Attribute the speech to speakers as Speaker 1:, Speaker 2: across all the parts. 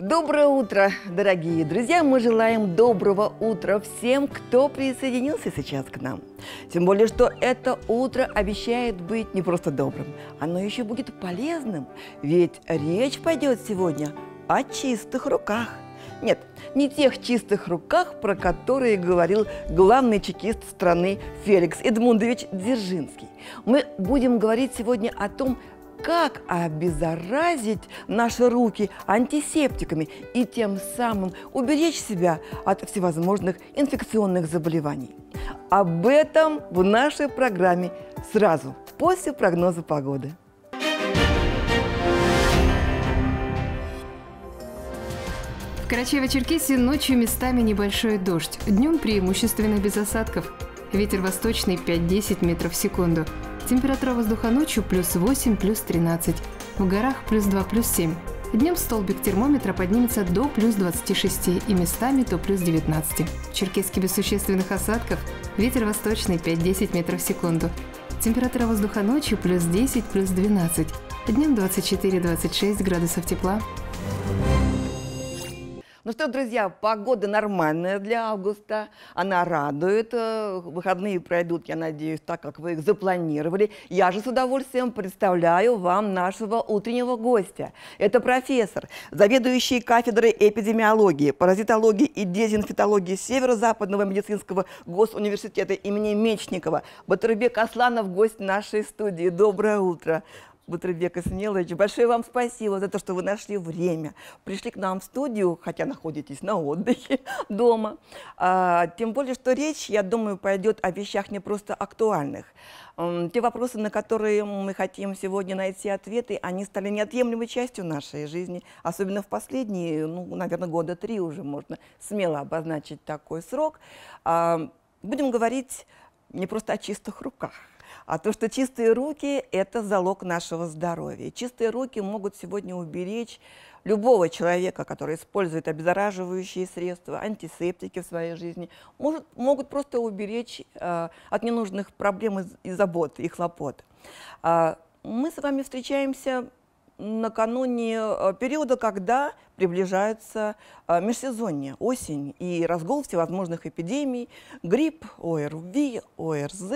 Speaker 1: Доброе утро, дорогие друзья! Мы желаем доброго утра всем, кто присоединился сейчас к нам. Тем более, что это утро обещает быть не просто добрым, оно еще будет полезным, ведь речь пойдет сегодня о чистых руках. Нет, не тех чистых руках, про которые говорил главный чекист страны Феликс Эдмундович Дзержинский. Мы будем говорить сегодня о том, как обеззаразить наши руки антисептиками и тем самым уберечь себя от всевозможных инфекционных заболеваний. Об этом в нашей программе сразу после прогноза погоды. В Карачаево-Черкесии ночью местами небольшой дождь, днем преимущественно без осадков. Ветер восточный 5-10 метров в секунду. Температура воздуха ночью плюс 8, плюс 13. В горах плюс 2, плюс 7. Днем столбик термометра поднимется до плюс 26 и местами до плюс 19. В Черкесске без существенных осадков, ветер восточный 5-10 метров в секунду. Температура воздуха ночью плюс 10, плюс 12. Днем 24-26 градусов тепла. Ну что, друзья, погода нормальная для августа, она радует, э, выходные пройдут, я надеюсь, так, как вы их запланировали. Я же с удовольствием представляю вам нашего утреннего гостя. Это профессор, заведующий кафедрой эпидемиологии, паразитологии и дезинфитологии Северо-Западного медицинского госуниверситета имени Мечникова. Батырбек Асланов, гость нашей студии. Доброе утро. Батрыбек Исмелович. Большое вам спасибо за то, что вы нашли время. Пришли к нам в студию, хотя находитесь на отдыхе дома. А, тем более, что речь, я думаю, пойдет о вещах не просто актуальных. Те вопросы, на которые мы хотим сегодня найти ответы, они стали неотъемлемой частью нашей жизни, особенно в последние, ну, наверное, года три уже можно смело обозначить такой срок. А, будем говорить не просто о чистых руках, а то, что чистые руки – это залог нашего здоровья. Чистые руки могут сегодня уберечь любого человека, который использует обеззараживающие средства, антисептики в своей жизни, может, могут просто уберечь э, от ненужных проблем и, и забот, и хлопот. Э, мы с вами встречаемся накануне э, периода, когда приближается э, межсезонье, осень и разгул всевозможных эпидемий, грипп, ОРВИ, ОРЗ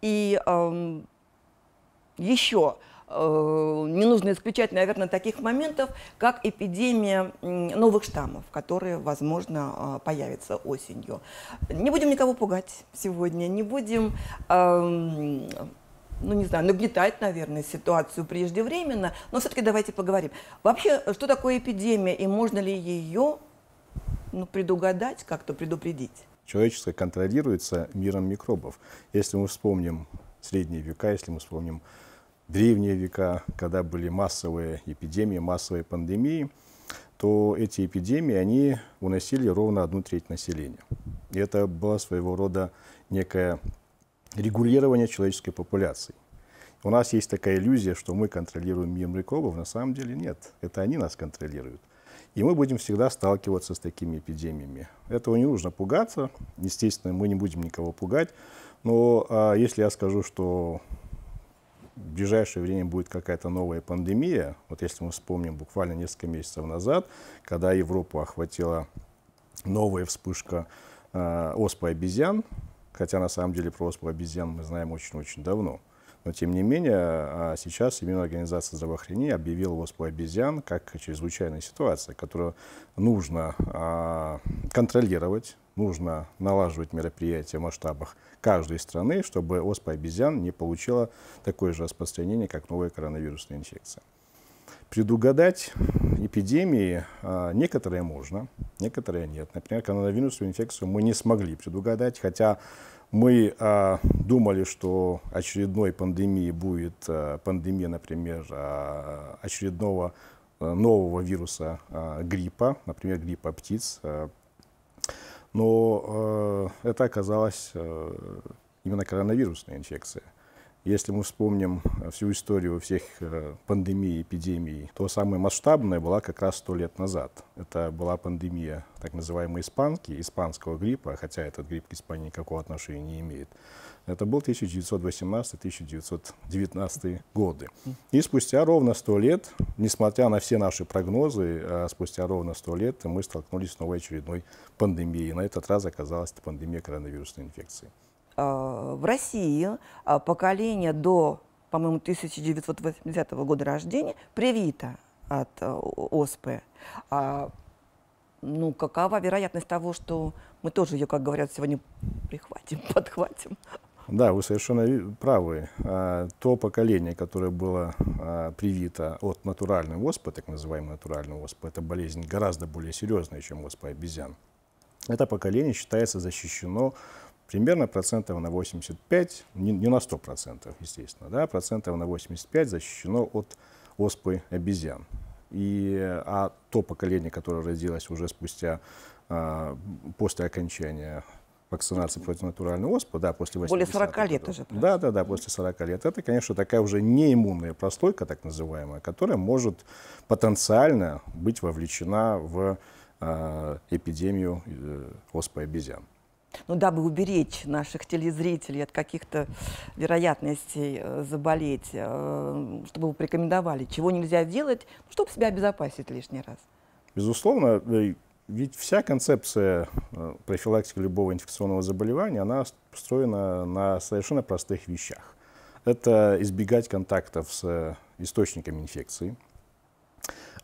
Speaker 1: и эм, э, еще не нужно исключать, наверное, таких моментов, как эпидемия новых штаммов, которые, возможно, э, появятся осенью. Не будем никого пугать сегодня, не будем э, ну не знаю, нагнетать, наверное, ситуацию преждевременно, но все-таки давайте поговорим. Вообще, э, что такое эпидемия и можно ли ее ну, предугадать, как-то предупредить?
Speaker 2: Человеческое контролируется миром микробов. Если мы вспомним средние века, если мы вспомним древние века, когда были массовые эпидемии, массовые пандемии, то эти эпидемии, они уносили ровно одну треть населения. И это была своего рода некая регулирования человеческой популяции. У нас есть такая иллюзия, что мы контролируем мир микробов. На самом деле нет. Это они нас контролируют. И мы будем всегда сталкиваться с такими эпидемиями. Этого не нужно пугаться. Естественно, мы не будем никого пугать. Но а, если я скажу, что в ближайшее время будет какая-то новая пандемия, вот если мы вспомним буквально несколько месяцев назад, когда Европу охватила новая вспышка э, а, оспы обезьян, Хотя на самом деле про оспу обезьян мы знаем очень-очень давно. Но тем не менее, а сейчас именно организация здравоохранения объявила оспу обезьян как чрезвычайная ситуация, которую нужно а, контролировать, нужно налаживать мероприятия в масштабах каждой страны, чтобы оспа обезьян не получила такое же распространение, как новая коронавирусная инфекция. Предугадать эпидемии а, некоторые можно, некоторые нет. Например, коронавирусную инфекцию мы не смогли предугадать, хотя мы а, думали, что очередной пандемии будет а, пандемия, например, очередного нового вируса гриппа, например, гриппа птиц. но это оказалось именно коронавирусная инфекция. Если мы вспомним э, всю историю всех э, пандемий, эпидемий, то самая масштабная была как раз сто лет назад. Это была пандемия так называемой испанки, испанского гриппа, хотя этот грипп к Испании никакого отношения не имеет. Это был 1918-1919 годы. И спустя ровно сто лет, несмотря на все наши прогнозы, э, спустя ровно сто лет мы столкнулись с новой очередной пандемией. На этот раз оказалась пандемия коронавирусной инфекции.
Speaker 1: А, в России а, поколение до, по-моему, 1980 года рождения привито от а, ОСПы. Ну, какова вероятность того, что мы тоже ее, как говорят сегодня, прихватим, подхватим?
Speaker 2: Да, вы совершенно правы. То поколение, которое было привито от натуральной оспы, так называемой натуральной оспы, это болезнь гораздо более серьезная, чем оспа обезьян. Это поколение считается защищено примерно процентов на 85, не, не на 100 процентов, естественно, да, процентов на 85 защищено от оспы обезьян. И, а то поколение, которое родилось уже спустя, а, после окончания вакцинации против натуральной оспы, да, после 80 Более 40 лет уже. Происходит. Да, да, да, после 40 лет. Это, конечно, такая уже неиммунная прослойка, так называемая, которая может потенциально быть вовлечена в э, эпидемию э, оспы обезьян
Speaker 1: ну, дабы уберечь наших телезрителей от каких-то вероятностей э, заболеть, э, чтобы вы порекомендовали, чего нельзя делать, чтобы себя обезопасить лишний раз?
Speaker 2: Безусловно, э, ведь вся концепция профилактики любого инфекционного заболевания, она построена на совершенно простых вещах. Это избегать контактов с источниками инфекции,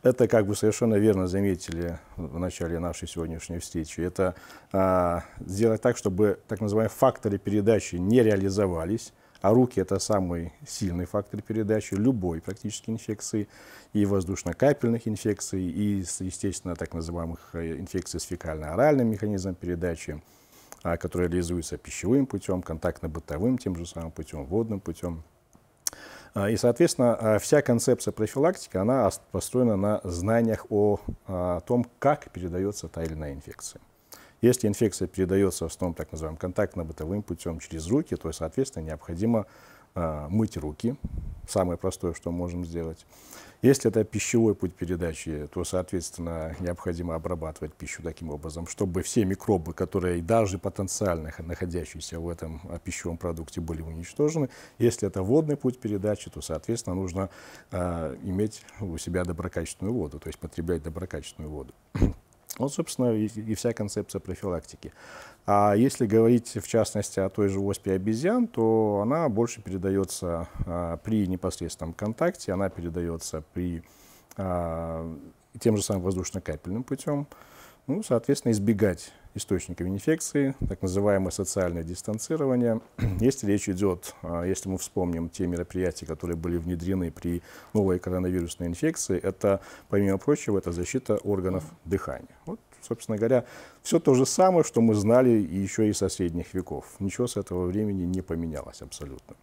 Speaker 2: это, как вы совершенно верно заметили в начале нашей сегодняшней встречи, это а, сделать так, чтобы так называемые факторы передачи не реализовались, а руки – это самый сильный фактор передачи любой практически инфекции, и воздушно-капельных инфекций, и, естественно, так называемых э, инфекций с фекально-оральным механизмом передачи, а, которые реализуются пищевым путем, контактно-бытовым тем же самым путем, водным путем – а, и, соответственно, а, вся концепция профилактики, она построена на знаниях о, а, том, как передается та или иная инфекция. Если инфекция передается в основном так называемым контактно-бытовым путем через руки, то, соответственно, необходимо мыть руки. Самое простое, что можем сделать. Если это пищевой путь передачи, то, соответственно, необходимо обрабатывать пищу таким образом, чтобы все микробы, которые даже потенциально находящиеся в этом а, пищевом продукте, были уничтожены. Если это водный путь передачи, то, соответственно, нужно э, иметь у себя доброкачественную воду, то есть потреблять доброкачественную воду. Вот, собственно, и, и вся концепция профилактики. А если говорить, в частности, о той же оспе обезьян, то она больше передается а, при непосредственном контакте, она передается при а, тем же самым воздушно-капельным путем. Ну, соответственно, избегать источниками инфекции, так называемое социальное дистанцирование. Если речь идет, а, если мы вспомним те мероприятия, которые были внедрены при новой коронавирусной инфекции, это, помимо прочего, это защита органов дыхания. Вот, собственно говоря, все то же самое, что мы знали еще и со средних веков. Ничего с этого времени не поменялось абсолютно.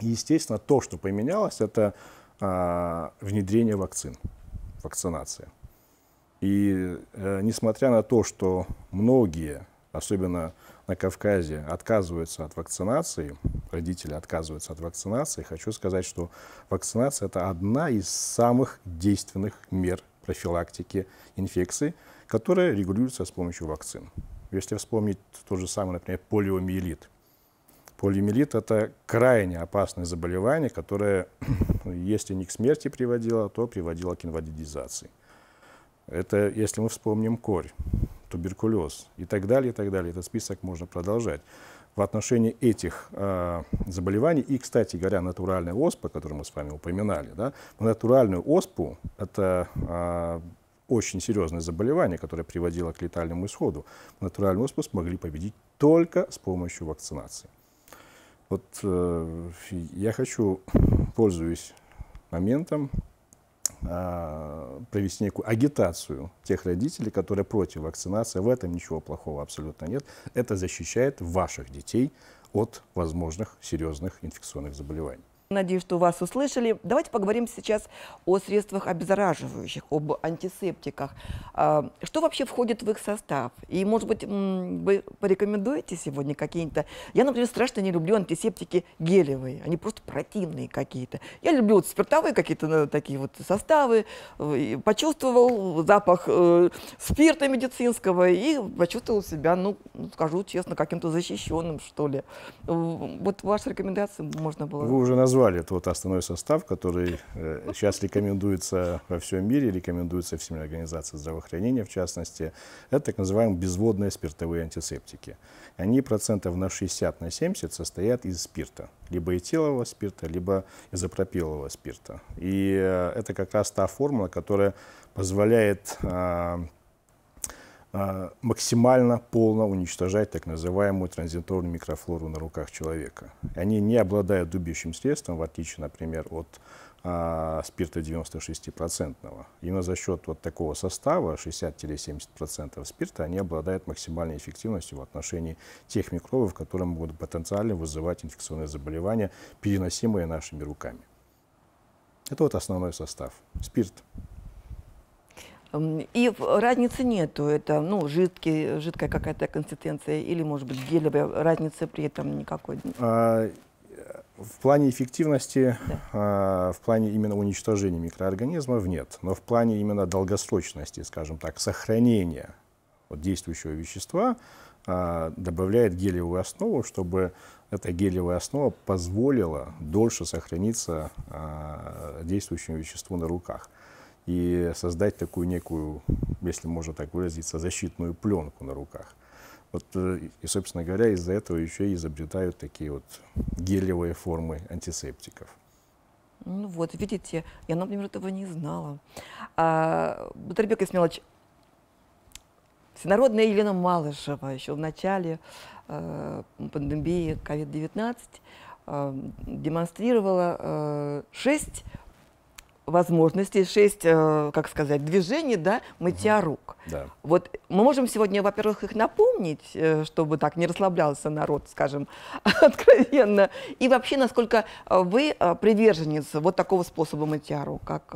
Speaker 2: естественно, то, что поменялось, это а, внедрение вакцин, вакцинация. И э, несмотря на то, что многие, особенно на Кавказе, отказываются от вакцинации, родители отказываются от вакцинации, хочу сказать, что вакцинация – это одна из самых действенных мер профилактики инфекции, которая регулируется с помощью вакцин. Если вспомнить то же самое, например, полиомиелит. Полиомиелит – это крайне опасное заболевание, которое, если не к смерти приводило, то приводило к инвалидизации. Это, если мы вспомним корь, туберкулез и так далее, и так далее. Этот список можно продолжать. В отношении этих э, заболеваний и, кстати говоря, натуральная оспа, которую мы с вами упоминали, да, натуральную оспу это э, очень серьезное заболевание, которое приводило к летальному исходу. Натуральную оспу смогли победить только с помощью вакцинации. Вот э, я хочу, пользуясь моментом, Э, провести некую агитацию тех родителей, которые против вакцинации. В этом ничего плохого абсолютно нет. Это защищает ваших детей от возможных серьезных инфекционных заболеваний.
Speaker 1: Надеюсь, что вас услышали. Давайте поговорим сейчас о средствах обеззараживающих, об антисептиках. А, что вообще входит в их состав? И, может быть, вы порекомендуете сегодня какие-то... Я, например, страшно не люблю антисептики гелевые. Они просто противные какие-то. Я люблю вот спиртовые какие-то э, такие вот составы. Э, почувствовал запах э, спирта медицинского и почувствовал себя, ну, скажу честно, каким-то защищенным, что ли. Вот ваши рекомендации можно было... Вы уже
Speaker 2: назвали это вот основной состав, который э, сейчас рекомендуется во всем мире, рекомендуется всеми организациями здравоохранения в частности, это так называемые безводные спиртовые антисептики. Они процентов на 60 на 70 состоят из спирта, либо этилового спирта, либо изопропилового спирта. И э, это как раз та формула, которая позволяет а, а, максимально полно уничтожать так называемую транзиторную микрофлору на руках человека. Они не обладают дубящим средством, в отличие, например, от а, спирта 96%. Именно за счет вот такого состава, 60-70% спирта, они обладают максимальной эффективностью в отношении тех микробов, которые могут потенциально вызывать инфекционные заболевания, переносимые нашими руками. Это вот основной состав. Спирт
Speaker 1: Эм, и разницы нету. Это ну, жидкий, жидкая какая-то консистенция или, может быть, гелевая. Разницы при этом никакой.
Speaker 2: А, в плане эффективности, да. а, в плане именно уничтожения микроорганизмов нет. Но в плане именно долгосрочности, скажем так, сохранения вот, действующего вещества а, добавляет гелевую основу, чтобы эта гелевая основа позволила дольше сохраниться а, действующему веществу на руках и создать такую некую, если можно так выразиться, защитную пленку на руках. Вот, э, и, собственно говоря, из-за этого еще и изобретают такие вот гелевые формы антисептиков.
Speaker 1: Ну вот, видите, я, например, этого не знала. А, Батарбек Исмелович, всенародная Елена Малышева еще в начале э, пандемии COVID-19 э, демонстрировала э, шесть возможностей, шесть, э, как сказать, движений, да, мытья угу. рук. Да. Вот мы можем сегодня, во-первых, их напомнить, э, чтобы так не расслаблялся народ, скажем, откровенно. И вообще, насколько э, вы приверженец вот такого способа мытья рук, как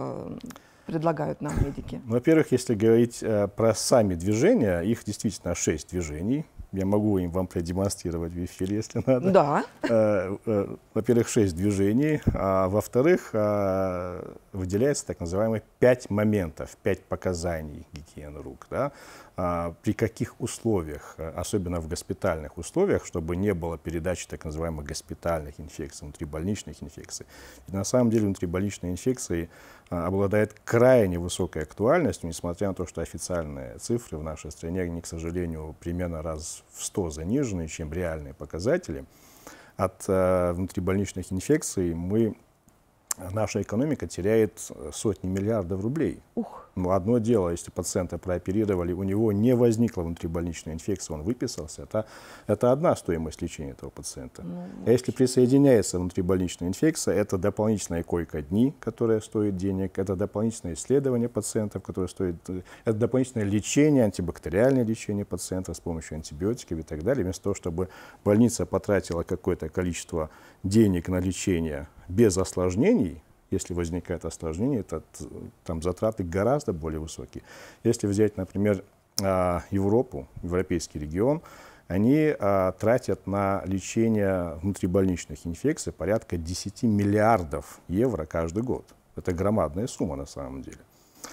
Speaker 1: предлагают нам медики?
Speaker 2: Во-первых, если говорить про сами движения, их действительно шесть движений – я могу им вам продемонстрировать в эфире, если надо. Да. Э, э, во-первых, шесть движений. А во-вторых, а, выделяется так называемые пять моментов, пять показаний гигиены рук. Да? А, при каких условиях, особенно в госпитальных условиях, чтобы не было передачи так называемых госпитальных инфекций, внутрибольничных инфекций. И на самом деле внутрибольничные инфекции – а, обладает крайне высокой актуальностью, несмотря на то, что официальные цифры в нашей стране, они, к сожалению, примерно раз в 100 занижены, чем реальные показатели. От э, внутрибольничных инфекций мы, э, наша экономика теряет э, сотни миллиардов рублей. Ух. Но ну, одно дело, если пациента прооперировали, у него не возникла внутрибольничная инфекция, он выписался, это, это одна стоимость лечения этого пациента. Ну, а если присоединяется внутрибольничная инфекция, это дополнительная койка дни, которая стоит денег, это дополнительное исследование пациентов, которое стоит, э, это дополнительное лечение, антибактериальное лечение пациента с помощью антибиотиков и так далее. Вместо того, чтобы больница потратила какое-то количество денег на лечение без осложнений, если возникает осложнение, это, э, там затраты гораздо более высокие. Если взять, например, а, Европу, европейский регион, они а, тратят на лечение внутрибольничных инфекций порядка 10 миллиардов евро каждый год. Это громадная сумма на самом деле.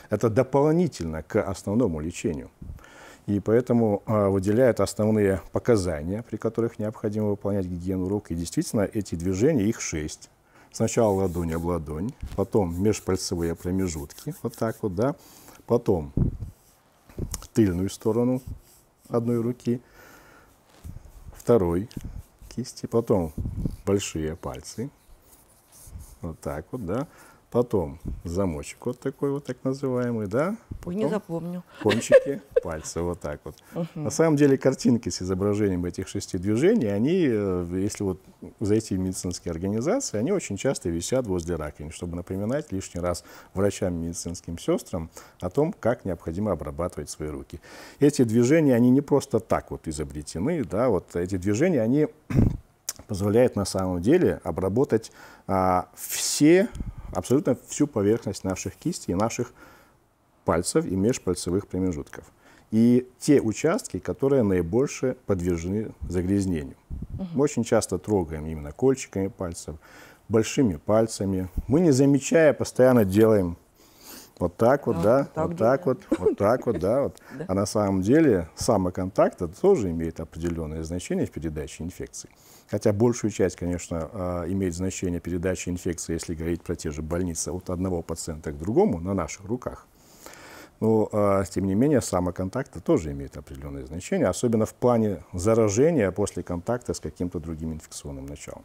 Speaker 2: Это дополнительно к основному лечению. И поэтому а, выделяют основные показания, при которых необходимо выполнять гигиену рук. И действительно, эти движения, их шесть. Сначала ладонь об ладонь, потом межпальцевые промежутки, вот так вот, да. Потом тыльную сторону одной руки, второй кисти, потом большие пальцы, вот так вот, да. Потом замочек вот такой вот, так называемый, да?
Speaker 1: Потом не запомню.
Speaker 2: Кончики пальца вот так вот. На самом деле картинки с изображением этих шести движений, они, э, если вот зайти в медицинские организации, они очень часто висят возле раковин, чтобы напоминать лишний раз врачам, медицинским сестрам о том, как необходимо обрабатывать свои руки. Эти движения, они не просто так вот изобретены, да, вот эти движения, они позволяет на самом деле обработать а, все, абсолютно всю поверхность наших кистей наших пальцев и межпальцевых промежутков. И те участки, которые наибольше подвержены загрязнению. Мы очень часто трогаем именно кольчиками пальцев, большими пальцами. Мы, не замечая, постоянно делаем вот так вот, ну, да, вот так вот, вот так вот, да. Вот. А на самом деле самоконтакт это тоже имеет определенное значение в передаче инфекции. Хотя большую часть, конечно, а, имеет значение передачи инфекции, если говорить про те же больницы, от одного пациента к другому на наших руках. Но, а, тем не менее, самоконтакты тоже имеет определенное значение, особенно в плане заражения после контакта с каким-то другим инфекционным началом.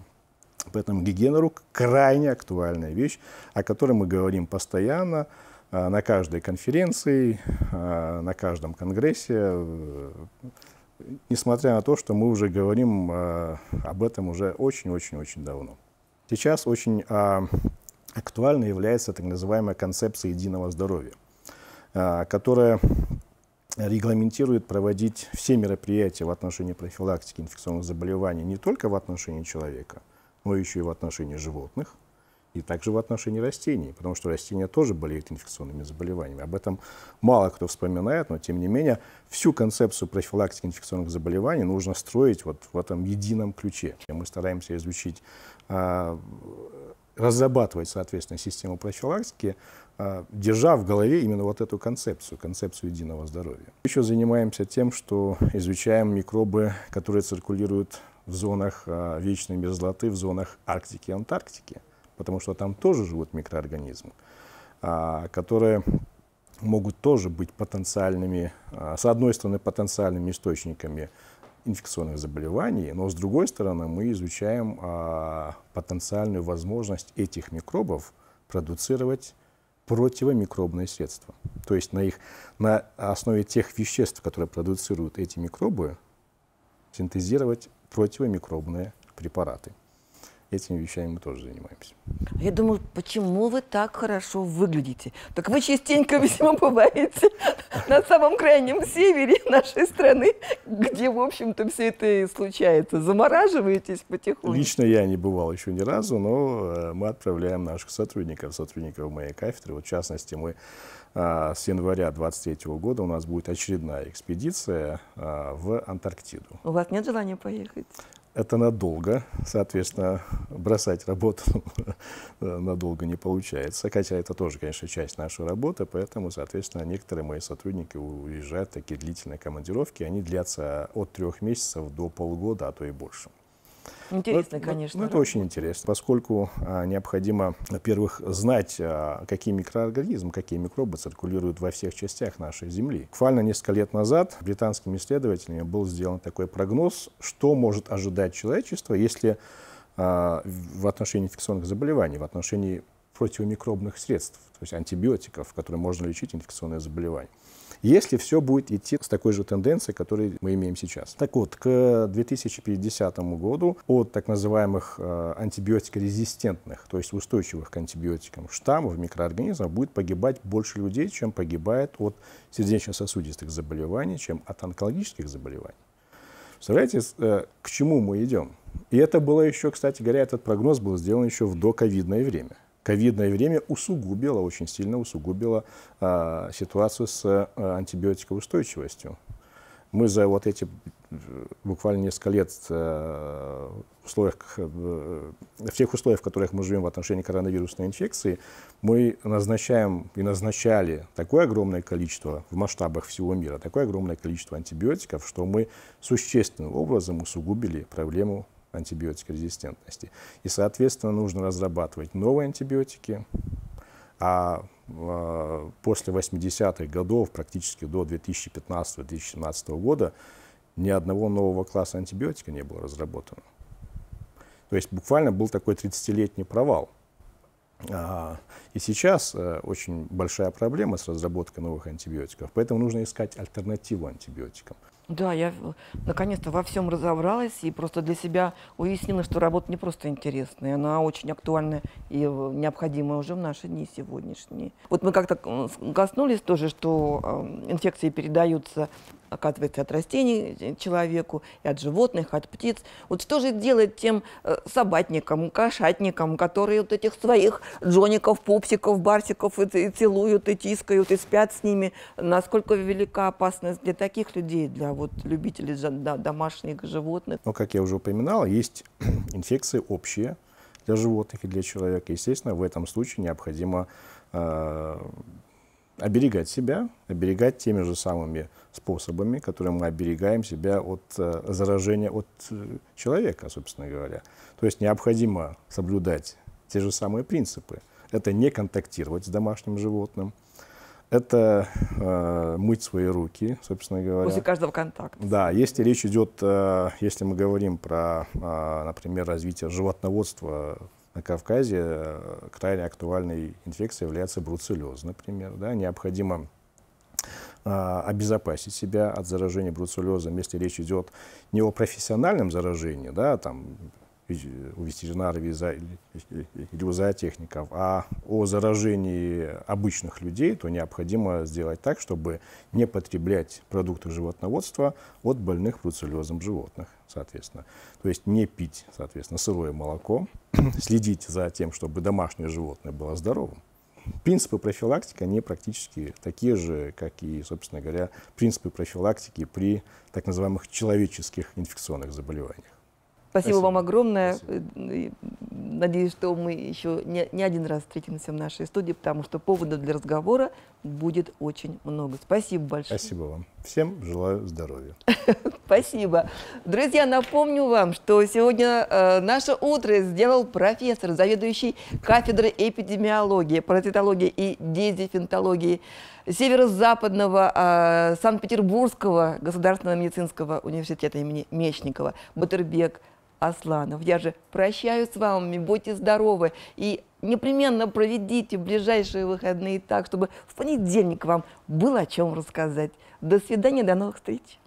Speaker 2: Поэтому гигиена рук – крайне актуальная вещь, о которой мы говорим постоянно – а, на каждой конференции, а, на каждом конгрессе, э, несмотря на то, что мы уже говорим а, об этом уже очень-очень-очень давно. Сейчас очень актуальной является так называемая концепция единого здоровья, которая регламентирует проводить все мероприятия в отношении профилактики инфекционных заболеваний не только в отношении человека, но еще и в отношении животных – и также в отношении растений, потому что растения тоже болеют инфекционными заболеваниями. Об этом мало кто вспоминает, но тем не менее всю концепцию профилактики инфекционных заболеваний нужно строить вот в этом едином ключе. Мы стараемся изучить, а, разрабатывать, соответственно, систему профилактики, а, держа в голове именно вот эту концепцию, концепцию единого здоровья. Еще занимаемся тем, что изучаем микробы, которые циркулируют в зонах а, вечной мерзлоты, в зонах Арктики и Антарктики потому что там тоже живут микроорганизмы, а, которые могут тоже быть потенциальными, а, с одной стороны, потенциальными источниками инфекционных заболеваний, но с другой стороны мы изучаем а, потенциальную возможность этих микробов продуцировать противомикробные средства. То есть на, их, на основе тех веществ, которые продуцируют эти микробы, синтезировать противомикробные препараты этими вещами мы тоже занимаемся.
Speaker 1: А я думаю, почему вы так хорошо выглядите? Так вы частенько, весьма бываете на самом крайнем севере нашей страны, где, в общем-то, все это и случается. Замораживаетесь потихоньку. Лично
Speaker 2: я не бывал еще ни разу, но э, мы отправляем наших сотрудников, сотрудников моей кафедры. Вот, в частности, мы а, с января 23 года у нас будет очередная экспедиция а, в Антарктиду.
Speaker 1: У вас нет желания поехать?
Speaker 2: это надолго, соответственно, бросать работу надолго не получается, хотя это тоже, конечно, часть нашей работы, поэтому, соответственно, некоторые мои сотрудники уезжают в такие длительные командировки, они длятся от трех месяцев до полгода, а то и больше.
Speaker 1: Интересно, ну, конечно. Ну, это
Speaker 2: очень интересно, поскольку а, необходимо, во-первых, знать, а, какие микроорганизмы, какие микробы циркулируют во всех частях нашей Земли. Буквально несколько лет назад британскими исследователями был сделан такой прогноз, что может ожидать человечество, если а, в отношении инфекционных заболеваний, в отношении противомикробных средств, то есть антибиотиков, которые можно лечить инфекционные заболевания. Если все будет идти с такой же тенденцией, которую мы имеем сейчас. Так вот, к 2050 году от так называемых э, антибиотикорезистентных, то есть устойчивых к антибиотикам штаммов микроорганизмов будет погибать больше людей, чем погибает от сердечно-сосудистых заболеваний, чем от онкологических заболеваний. Представляете, э, к чему мы идем? И это было еще, кстати говоря, этот прогноз был сделан еще в доковидное время ковидное время усугубило, очень сильно усугубило а, ситуацию с а, антибиотикоустойчивостью. Мы за вот эти э, буквально несколько лет э, условиях, э, в тех условиях, в которых мы живем в отношении коронавирусной инфекции, мы назначаем и назначали такое огромное количество в масштабах всего мира, такое огромное количество антибиотиков, что мы существенным образом усугубили проблему антибиотикорезистентности. И, соответственно, нужно разрабатывать новые антибиотики, а э, после 80-х годов, практически до 2015-2017 года, ни одного нового класса антибиотика не было разработано. То есть буквально был такой 30-летний провал. А, и сейчас а, очень большая проблема с разработкой новых антибиотиков, поэтому нужно искать альтернативу антибиотикам.
Speaker 1: Да, я наконец-то во всем разобралась и просто для себя уяснила, что работа не просто интересная, она очень актуальна и необходима уже в наши дни сегодняшние. Вот мы как-то коснулись тоже, что эм, инфекции передаются оказывается, от растений э, человеку, и от животных, от птиц. Вот что же делать тем э, собатникам, кошатникам, которые вот этих своих джоников, пупсиков, барсиков и, и целуют, и тискают, и спят с ними? Насколько велика опасность для таких людей, для вот любителей домашних животных?
Speaker 2: Ну, как я уже упоминал, есть инфекции общие для животных и для человека. Естественно, в этом случае необходимо э, оберегать себя, оберегать теми же самыми способами, которые мы оберегаем себя от э, заражения от э, человека, собственно говоря. То есть необходимо соблюдать те же самые принципы. Это не контактировать с домашним животным, это э, мыть свои руки, собственно говоря. После каждого контакта. Да, если речь идет, э, если мы говорим про, э, например, развитие животноводства на Кавказе э, крайне актуальной инфекцией является бруцеллез, например. Да? Необходимо а, обезопасить себя от заражения бруцеллезом, если речь идет не о профессиональном заражении, да, там у ветеринаров э, или у зоотехников, а о заражении обычных людей, то необходимо сделать так, чтобы не потреблять продукты животноводства от больных бруцеллезом животных, соответственно. То есть не пить, соответственно, сырое молоко, следить за тем, чтобы домашнее животное было здоровым. Принципы профилактики, они практически такие же, как и, собственно говоря, принципы профилактики при так называемых человеческих инфекционных заболеваниях. Спасибо, Спасибо
Speaker 1: вам огромное. Спасибо. Э, надеюсь, что мы еще не, не один раз встретимся в нашей студии, потому что поводов для разговора будет очень много. Спасибо большое. Спасибо
Speaker 2: вам. Всем желаю здоровья.
Speaker 1: Спасибо. Друзья, напомню вам, что сегодня э, наше утро сделал профессор, заведующий кафедрой эпидемиологии, паразитологии и дезинфентологии Северо-Западного э, Санкт-Петербургского государственного медицинского университета имени Мечникова Батербек Асланов. Я же прощаюсь с вами, будьте здоровы и непременно проведите ближайшие выходные так, чтобы в понедельник вам было о чем рассказать. До свидания, до новых встреч.